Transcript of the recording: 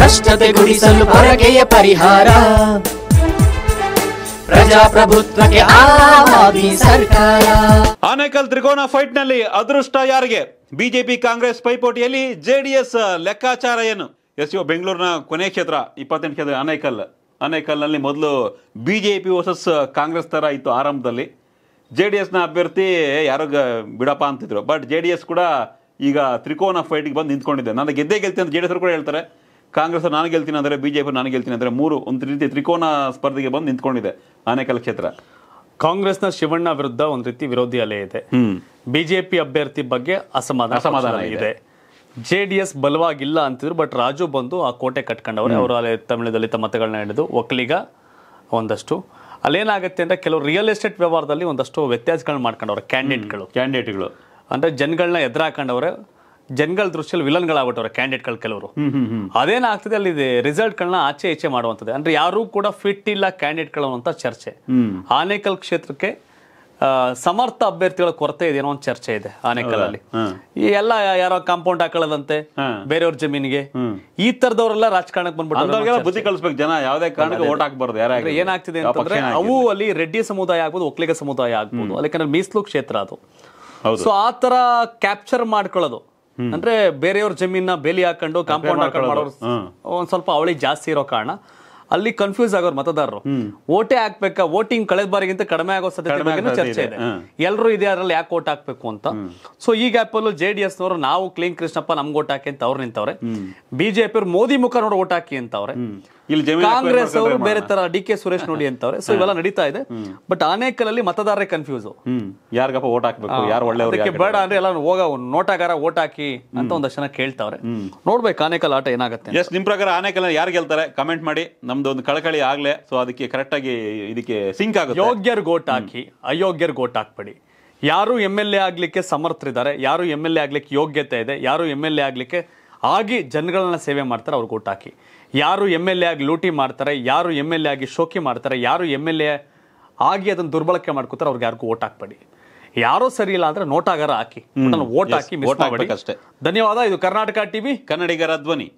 ಭ್ರಷ್ಟತೆ ಗುಡಿಸಲು ಹೊರಗೆಯ ಪರಿಹಾರ ಪ್ರಜಾಪ್ರಭುತ್ವಕ್ಕೆ ಆವಾದಿ ಸರ್ಕಾರ ಆನೇಕಲ್ ತ್ರಿಕೋನ ಫೈಟ್ ನಲ್ಲಿ ಅದೃಷ್ಟ ಯಾರಿಗೆ ಬಿಜೆಪಿ ಕಾಂಗ್ರೆಸ್ ಪೈಪೋಟಿಯಲ್ಲಿ ಜೆಡಿಎಸ್ ಲೆಕ್ಕಾಚಾರ ಏನು ಎಸ್ ಯು ಬೆಂಗಳೂರಿನ ಕೊನೆ ಕ್ಷೇತ್ರ ಇಪ್ಪತ್ತೆಂಟು ಕ್ಷೇತ್ರ ಅನೇಕಲ್ ನಲ್ಲಿ ಮೊದಲು ಬಿಜೆಪಿ ವರ್ಸಸ್ ಕಾಂಗ್ರೆಸ್ ತರ ಇತ್ತು ಆರಂಭದಲ್ಲಿ ಜೆ ಡಿ ಅಭ್ಯರ್ಥಿ ಯಾರಿಗ ಬಿಡಪ್ಪ ಅಂತಿದ್ರು ಬಟ್ ಜೆ ಡಿ ಎಸ್ ಕೂಡ ಈಗ ತ್ರಿಕೋನ ಗೆ ಬಂದು ನಿಂತ್ಕೊಂಡಿದೆ ನನ್ನ ಗೆದ್ದೇ ಗೆಲ್ತೀನಿ ಅಂತ ಜೆ ಡಿ ಎಸ್ ಕೂಡ ಹೇಳ್ತಾರೆ ಕಾಂಗ್ರೆಸ್ ನಾನು ಗೆಲ್ತೀನಿ ಅಂದರೆ ಬಿಜೆಪಿ ನಾನು ಗೆಲ್ತೀನಿ ಅಂದರೆ ಮೂರು ಒಂದು ರೀತಿ ತ್ರಿಕೋನ ಸ್ಪರ್ಧೆಗೆ ಬಂದು ನಿಂತ್ಕೊಂಡಿದೆ ಆನೇಕಲ್ ಕ್ಷೇತ್ರ ಕಾಂಗ್ರೆಸ್ನ ಶಿವಣ್ಣ ವಿರುದ್ಧ ಒಂದು ರೀತಿ ವಿರೋಧಿ ಅಲೆ ಇದೆ ಬಿಜೆಪಿ ಅಭ್ಯರ್ಥಿ ಬಗ್ಗೆ ಅಸಮಾಧಾನ ಅಸಮಾಧಾನ ಇದೆ ಜೆ ಡಿ ಎಸ್ ಬಲವಾಗಿಲ್ಲ ಅಂತಿದ್ರು ಬಟ್ ರಾಜು ಬಂದು ಆ ಕೋಟೆ ಕಟ್ಕೊಂಡವ್ರೆ ಅವರು ಅಲ್ಲಿ ತಮಿಳು ತಮ್ಮ ಮತಗಳನ್ನ ಹಿಡಿದು ಒಕ್ಕಲಿಗ ಒಂದಷ್ಟು ಅಲ್ಲೇನಾಗುತ್ತೆ ಅಂದ್ರೆ ಕೆಲವು ರಿಯಲ್ ಎಸ್ಟೇಟ್ ವ್ಯವಹಾರದಲ್ಲಿ ಒಂದಷ್ಟು ವ್ಯತ್ಯಾಸಗಳನ್ನ ಮಾಡ್ಕೊಂಡವ್ರೆ ಕ್ಯಾಂಡಿಡೇಟ್ಗಳು ಕ್ಯಾಂಡಿಡೇಟ್ಗಳು ಅಂದರೆ ಜನಗಳನ್ನ ಎದುರಾಕೊಂಡವ್ರೆ ಜನಗಳ ದೃಷ್ಟಿಯಲ್ಲಿ ವಿಲನ್ಗಳಾಗ್ಬಿಟ್ಟವ್ರೆ ಗಳು ಕೆಲವರು ಅದೇನಾಗ್ತದೆ ಅಲ್ಲಿ ರಿಸಲ್ಟ್ಗಳನ್ನ ಆಚೆ ಈಚೆ ಮಾಡುವಂಥದ್ದು ಅಂದ್ರೆ ಯಾರೂ ಕೂಡ ಫಿಟ್ ಇಲ್ಲ ಕ್ಯಾಂಡಿಡೇಟ್ಗಳು ಅಂತ ಚರ್ಚೆ ಆನೇಕಲ್ ಕ್ಷೇತ್ರಕ್ಕೆ ಸಮರ್ಥ ಅಭ್ಯರ್ಥಿಗಳ ಕೊರತೆ ಇದೆ ಒಂದು ಚರ್ಚೆ ಇದೆ ಅಲ್ಲಿ ಈ ಎಲ್ಲ ಯಾರೋ ಕಾಂಪೌಂಡ್ ಹಾಕೊಳ್ಳದಂತೆ ಬೇರೆಯವ್ರ ಜಮೀನಿಗೆ ಈ ತರದವರೆಲ್ಲ ರಾಜಕಾರಣಕ್ಕೆ ಬಂದ್ಬಿಟ್ಟು ಜನ ಯಾವುದೇ ಕಾರಣಕ್ಕೆ ಓಟ್ ಹಾಕ್ಬಾರ್ದು ಏನಾಗ್ತಿದೆ ಅಂತಂದ್ರೆ ಅವು ಅಲ್ಲಿ ರೆಡ್ಡಿ ಸಮುದಾಯ ಆಗ್ಬೋದು ಒಕ್ಕಲಿಗ ಸಮುದಾಯ ಆಗ್ಬೋದು ಅಲ್ಲಿ ಮೀಸಲು ಕ್ಷೇತ್ರ ಅದು ಸೊ ಆ ತರ ಕ್ಯಾಪ್ಚರ್ ಮಾಡ್ಕೊಳ್ಳೋದು ಅಂದ್ರೆ ಬೇರೆಯವ್ರ ಜಮೀನ ಬೇಲಿ ಹಾಕೊಂಡು ಕಾಂಪೌಂಡ್ ಹಾಕೊಂಡು ಒಂದ್ ಸ್ವಲ್ಪ ಅವಳಿ ಜಾಸ್ತಿ ಇರೋ ಕಾರಣ ಅಲ್ಲಿ ಕನ್ಫ್ಯೂಸ್ ಆಗೋರು ಮತದಾರರು ಓಟೆ ಹಾಕ್ಬೇಕಾ ವೋಟಿಂಗ್ ಕಳೆದ ಬಾರಿಗಿಂತ ಕಡಿಮೆ ಆಗೋ ಸಾಧ್ಯತೆ ಚರ್ಚೆ ಇದೆ ಎಲ್ಲರೂ ಇದೆ ಅದ್ರಲ್ಲಿ ಯಾಕೆ ಓಟ್ ಹಾಕ್ಬೇಕು ಅಂತ ಸೊ ಈ ಗ್ಯಾಪ್ ಅಲ್ಲೂ ಜೆ ಡಿ ಎಸ್ ನವರು ನಾವು ಕ್ಲೀನ್ ಕೃಷ್ಣಪ್ಪ ನಮ್ಗೆ ಓಟ್ ಹಾಕಿ ಅಂತ ಅವ್ರು ನಿಂತವ್ರೆ ಬಿಜೆಪಿ ಅವ್ರು ಮೋದಿ ಮುಖ ನೋಡಿ ಓಟ್ ಹಾಕಿ ಅಂತವ್ರೆ ಇಲ್ಲಿ ಕಾಂಗ್ರೆಸ್ ಅವರು ಬೇರೆ ತರ ಡಿ ಕೆ ಸುರೇಶ್ ನೋಡಿ ಅಂತವ್ರೆ ಸೊ ಇವೆಲ್ಲ ನಡೀತಾ ಇದೆ ಬಟ್ ಅನೇಕಲಲ್ಲಿ ಮತದಾರರೇ ಕನ್ಫ್ಯೂಸ್ ಯಾರಿಗಪ್ಪ ಓಟ್ ಹಾಕ್ಬೇಕು ಯಾರು ಒಳ್ಳೆ ಬೇಡ ಅಂದ್ರೆ ಎಲ್ಲ ಹೋಗ ನೋಟಾಗಾರ ಓಟ್ ಹಾಕಿ ಅಂತ ಒಂದಷ್ಟು ಜನ ಕೇಳ್ತಾವ್ರೆ ನೋಡ್ಬೇಕು ಆನೇಕಲ್ ಆಟ ಏನಾಗುತ್ತೆ ಎಸ್ ನಿಮ್ ಪ್ರಕಾರ ಆನೇಕಲ್ ಯಾರು ಗೆಲ್ತಾರೆ ಕಮೆಂಟ್ ಮಾಡಿ ನಮ್ದು ಒಂದು ಕಳಕಳಿ ಆಗ್ಲೆ ಸೊ ಅದಕ್ಕೆ ಕರೆಕ್ಟ್ ಆಗಿ ಇದಕ್ಕೆ ಸಿಂಕ್ ಆಗುತ್ತೆ ಯೋಗ್ಯರ್ ಗೋಟ್ ಹಾಕಿ ಅಯೋಗ್ಯರ್ ಗೋಟ್ ಹಾಕ್ಬೇಡಿ ಯಾರು ಎಮ್ ಎಲ್ ಎ ಆಗ್ಲಿಕ್ಕೆ ಸಮರ್ಥರಿದ್ದಾರೆ ಯಾರು ಎಮ್ ಎಲ್ ಎ ಆಗ್ಲಿಕ್ಕೆ ಯೋಗ್ಯತೆ ಇದೆ ಯಾರು ಎಮ್ ಎಲ್ ಎ ಆಗ್ಲಿಕ್ಕೆ ಆಗಿ ಜನಗಳನ್ನ ಸೇವೆ ಮಾಡ್ತಾರೆ ಅವ್ರಿಗೆ ಗೋಟ್ ಹಾಕಿ ಯಾರು ಎಮ್ ಎಲ್ ಎ ಆಗಿ ಲೂಟಿ ಮಾಡ್ತಾರೆ ಯಾರು ಎಮ್ ಎಲ್ ಎ ಆಗಿ ಶೋಕಿ ಮಾಡ್ತಾರೆ ಯಾರು ಎಮ್ ಎಲ್ ಎ ಆಗಿ ಅದನ್ನು ದುರ್ಬಳಕೆ ಮಾಡ್ಕೋತಾರೆ ಅವ್ರಿಗೆ ಯಾರಿಗೂ ಓಟ್ ಹಾಕ್ಬೇಡಿ ಯಾರೋ ಸರಿ ಇಲ್ಲ ಅಂದ್ರೆ ನೋಟಾಗಾರ ಹಾಕಿ ಓಟ್ ಹಾಕಿ ಧನ್ಯವಾದ ಇದು ಕರ್ನಾಟಕ ಟಿವಿ ಕನ್ನಡಿಗರ ಧ್ವನಿ